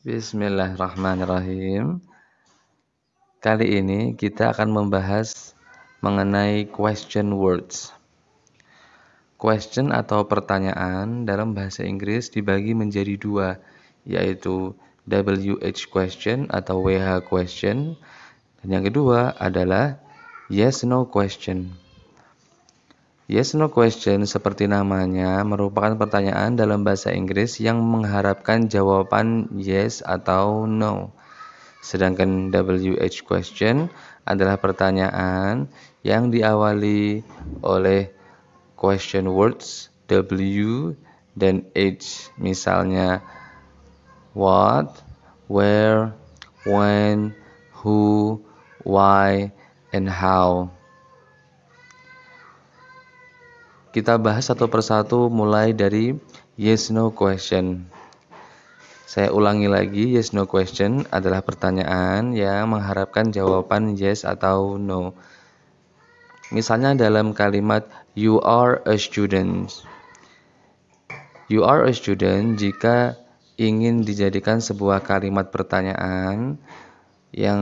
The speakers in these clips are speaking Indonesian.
Bismillahirrahmanirrahim. Kali ini kita akan membahas mengenai question words. Question atau pertanyaan dalam bahasa Inggris dibagi menjadi dua, yaitu WH question atau WH question, dan yang kedua adalah yes no question. Yes no question seperti namanya merupakan pertanyaan dalam bahasa Inggris yang mengharapkan jawaban yes atau no. Sedangkan WH question adalah pertanyaan yang diawali oleh question words W dan H. Misalnya what, where, when, who, why, and how. Kita bahas satu persatu mulai dari yes no question. Saya ulangi lagi, yes no question adalah pertanyaan yang mengharapkan jawaban yes atau no. Misalnya dalam kalimat you are a student. You are a student jika ingin dijadikan sebuah kalimat pertanyaan yang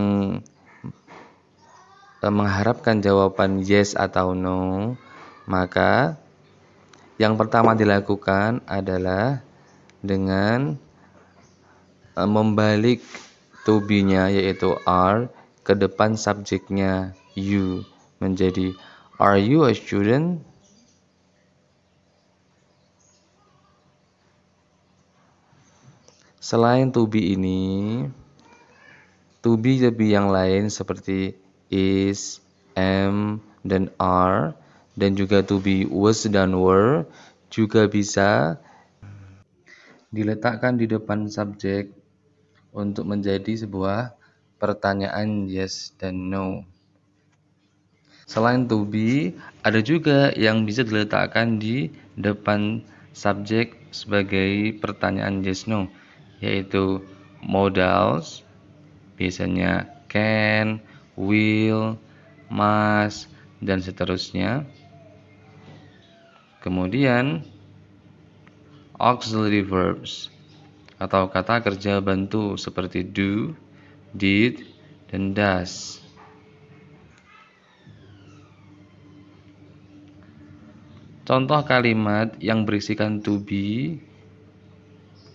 eh, mengharapkan jawaban yes atau no, maka yang pertama dilakukan adalah dengan e, membalik to be-nya yaitu are ke depan subjeknya you menjadi are you a student? Selain to be ini, to be to yang lain seperti is, am, dan are dan juga to be was dan were juga bisa diletakkan di depan subjek untuk menjadi sebuah pertanyaan yes dan no. Selain to be, ada juga yang bisa diletakkan di depan subjek sebagai pertanyaan yes no, yaitu modals, biasanya can, will, must, dan seterusnya. Kemudian auxiliary verbs atau kata kerja bantu seperti do, did, dan does. Contoh kalimat yang berisikan to be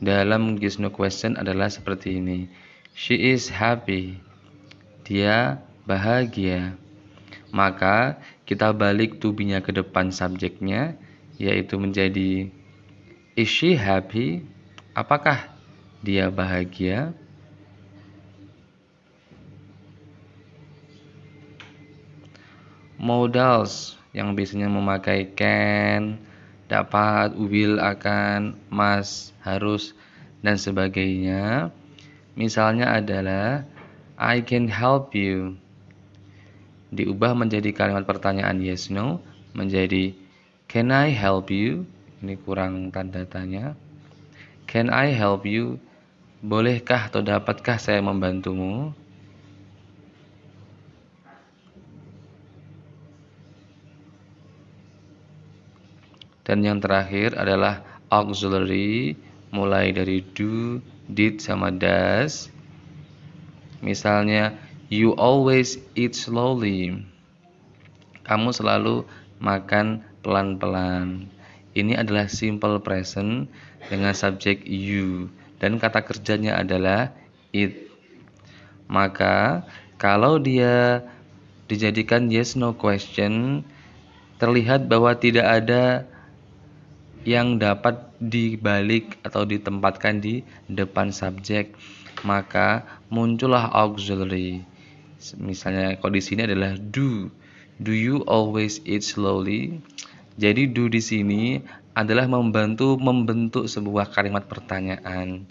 dalam yes no question adalah seperti ini. She is happy. Dia bahagia. Maka kita balik to be-nya ke depan subjeknya yaitu menjadi is she happy apakah dia bahagia modals yang biasanya memakai can dapat will akan mas harus dan sebagainya misalnya adalah I can help you diubah menjadi kalimat pertanyaan yes no menjadi Can I help you? Ini kurang tanda tanya. Can I help you? Bolehkah atau dapatkah saya membantumu? Dan yang terakhir adalah auxiliary mulai dari do, did sama does. Misalnya you always eat slowly. Kamu selalu makan pelan-pelan. Ini adalah simple present dengan subjek you dan kata kerjanya adalah it. Maka kalau dia dijadikan yes no question terlihat bahwa tidak ada yang dapat dibalik atau ditempatkan di depan subjek maka muncullah auxiliary misalnya kalau di sini adalah do do you always eat slowly jadi do di sini adalah membantu membentuk sebuah kalimat pertanyaan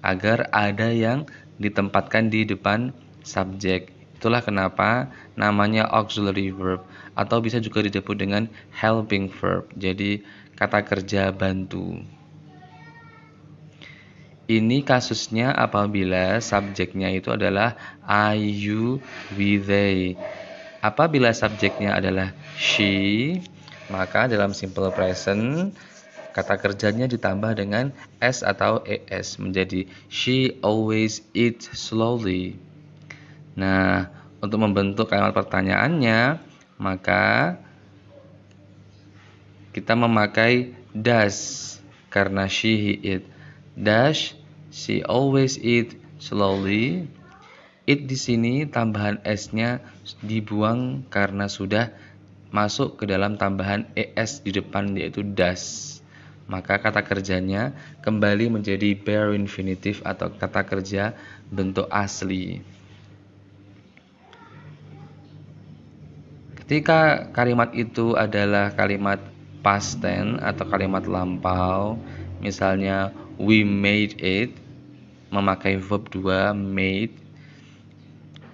agar ada yang ditempatkan di depan subjek. Itulah kenapa namanya auxiliary verb atau bisa juga disebut dengan helping verb. Jadi kata kerja bantu. Ini kasusnya apabila subjeknya itu adalah I, you, we, they. Apabila subjeknya adalah she, maka dalam simple present kata kerjanya ditambah dengan s atau es menjadi she always eat slowly. Nah, untuk membentuk kalimat pertanyaannya, maka kita memakai does karena she he eat. Dash she always eat slowly. It di sini tambahan s-nya dibuang karena sudah masuk ke dalam tambahan es di depan yaitu das. Maka kata kerjanya kembali menjadi bare infinitive atau kata kerja bentuk asli. Ketika kalimat itu adalah kalimat past tense atau kalimat lampau, misalnya we made it memakai verb 2 made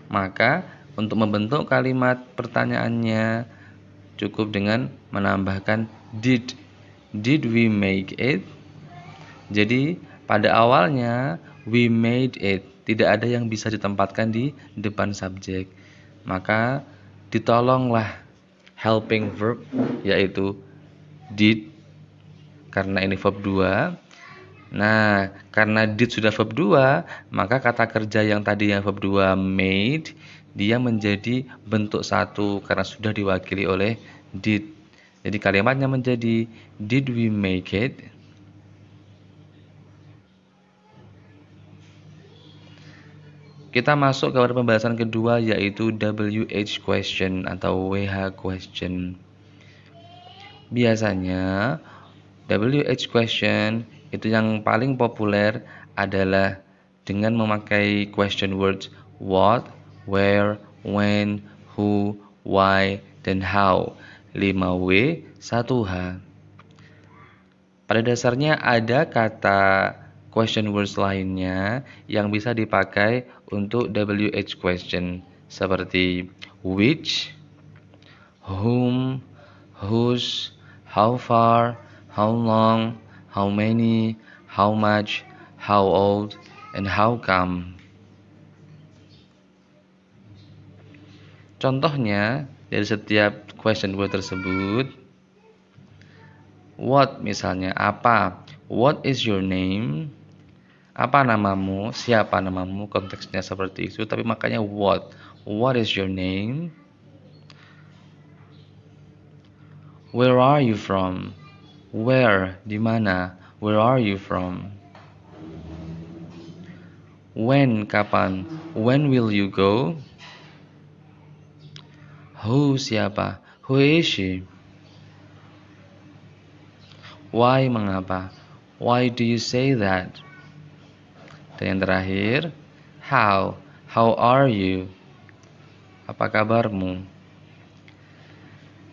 maka untuk membentuk kalimat pertanyaannya cukup dengan menambahkan did. Did we make it? Jadi pada awalnya we made it. Tidak ada yang bisa ditempatkan di depan subjek. Maka ditolonglah helping verb yaitu did karena ini verb 2. Nah, karena did sudah verb 2, maka kata kerja yang tadi yang verb 2 made dia menjadi bentuk satu karena sudah diwakili oleh did. Jadi kalimatnya menjadi did we make it? Kita masuk kepada pembahasan kedua yaitu WH question atau WH question. Biasanya WH question itu yang paling populer adalah dengan memakai question words what, where, when, who, why, dan how. 5W, 1H. Pada dasarnya ada kata question words lainnya yang bisa dipakai untuk WH question seperti which, whom, whose, how far, how long, how many, how much, how old, and how come. Contohnya dari setiap question word tersebut what misalnya apa, what is your name? Apa namamu? Siapa namamu? Konteksnya seperti itu, tapi makanya what. What is your name? Where are you from? Where? Di mana? Where are you from? When? Kapan? When will you go? Who siapa? Who is she? Why mengapa? Why do you say that? Dan yang terakhir, how? How are you? Apa kabarmu?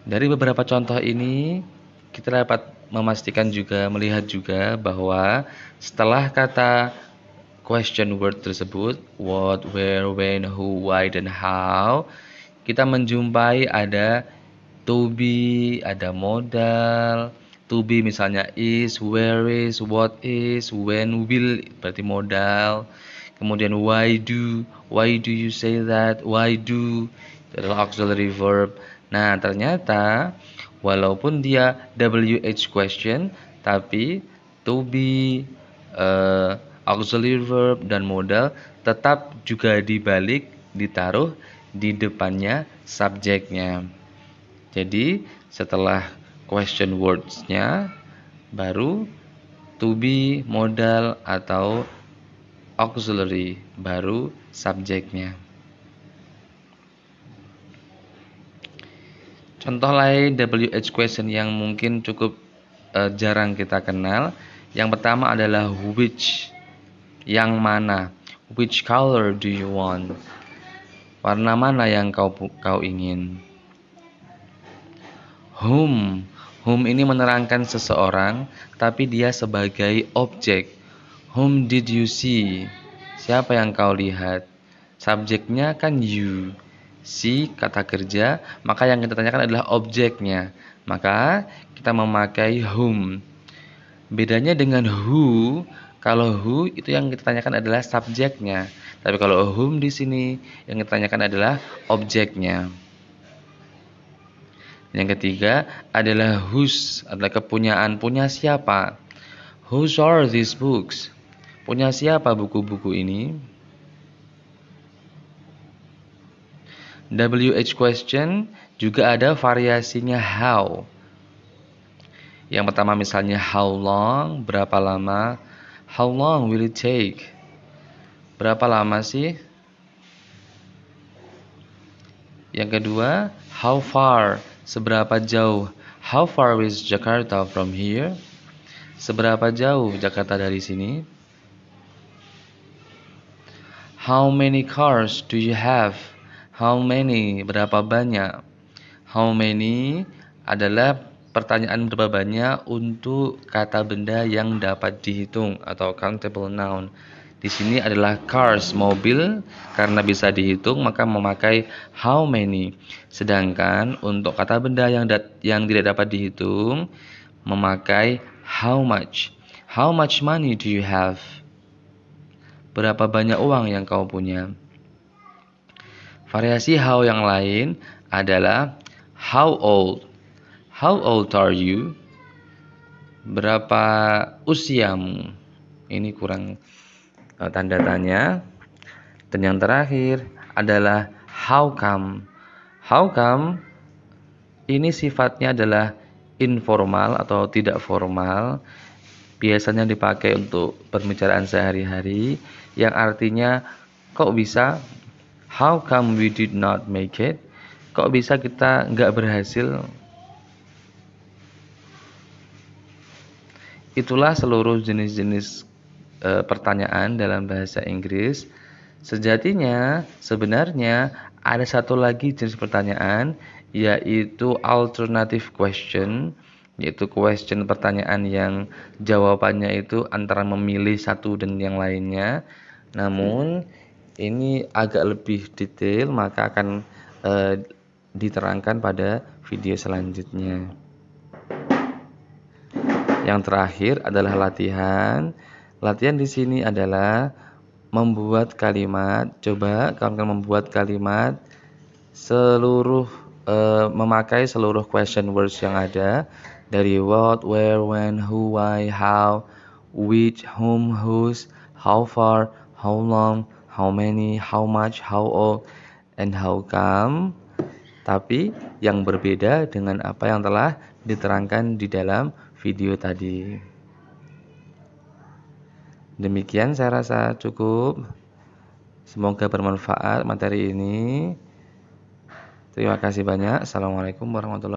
Dari beberapa contoh ini, kita dapat memastikan juga, melihat juga bahwa setelah kata question word tersebut, what, where, when, who, why, dan how, kita menjumpai ada to be, ada modal. To be misalnya is, where is, what is, when will berarti modal. Kemudian why do, why do you say that, why do itu adalah auxiliary verb. Nah, ternyata walaupun dia WH question tapi to be uh, auxiliary verb dan modal tetap juga dibalik ditaruh di depannya subjeknya. Jadi setelah question words-nya baru to be modal atau auxiliary baru subjeknya. Contoh lain WH question yang mungkin cukup uh, jarang kita kenal. Yang pertama adalah which, yang mana, which color do you want? Warna mana yang kau kau ingin? Whom. Whom ini menerangkan seseorang, tapi dia sebagai objek. Whom did you see? Siapa yang kau lihat? Subjeknya kan you. Si kata kerja, maka yang kita tanyakan adalah objeknya. Maka kita memakai whom. Bedanya dengan who, kalau who itu yang kita tanyakan adalah subjeknya. Tapi kalau whom di sini yang ditanyakan adalah objeknya. Yang ketiga adalah whose adalah kepunyaan punya siapa. Whose are these books? Punya siapa buku-buku ini? WH question juga ada variasinya how. Yang pertama misalnya how long, berapa lama? How long will it take? Berapa lama sih? Yang kedua, how far? Seberapa jauh? How far is Jakarta from here? Seberapa jauh Jakarta dari sini? How many cars do you have? How many? Berapa banyak? How many adalah pertanyaan berapa banyak untuk kata benda yang dapat dihitung atau countable noun. Di sini adalah cars mobil karena bisa dihitung maka memakai how many. Sedangkan untuk kata benda yang yang tidak dapat dihitung memakai how much. How much money do you have? Berapa banyak uang yang kau punya? Variasi how yang lain adalah how old. How old are you? Berapa usiamu? Ini kurang Eh, tanda tanya. Dan yang terakhir adalah how come. How come ini sifatnya adalah informal atau tidak formal. Biasanya dipakai untuk pembicaraan sehari-hari yang artinya kok bisa how come we did not make it? Kok bisa kita nggak berhasil? Itulah seluruh jenis-jenis e, pertanyaan dalam bahasa Inggris. Sejatinya, sebenarnya ada satu lagi jenis pertanyaan yaitu alternative question, yaitu question pertanyaan yang jawabannya itu antara memilih satu dan yang lainnya. Namun ini agak lebih detail maka akan e, diterangkan pada video selanjutnya. Yang terakhir adalah latihan Latihan di sini adalah membuat kalimat. Coba kalian akan membuat kalimat seluruh e, memakai seluruh question words yang ada dari what, where, when, who, why, how, which, whom, whose, how far, how long, how many, how much, how old, and how come. Tapi yang berbeda dengan apa yang telah diterangkan di dalam video tadi. Demikian saya rasa cukup. Semoga bermanfaat materi ini. Terima kasih banyak. Assalamualaikum warahmatullahi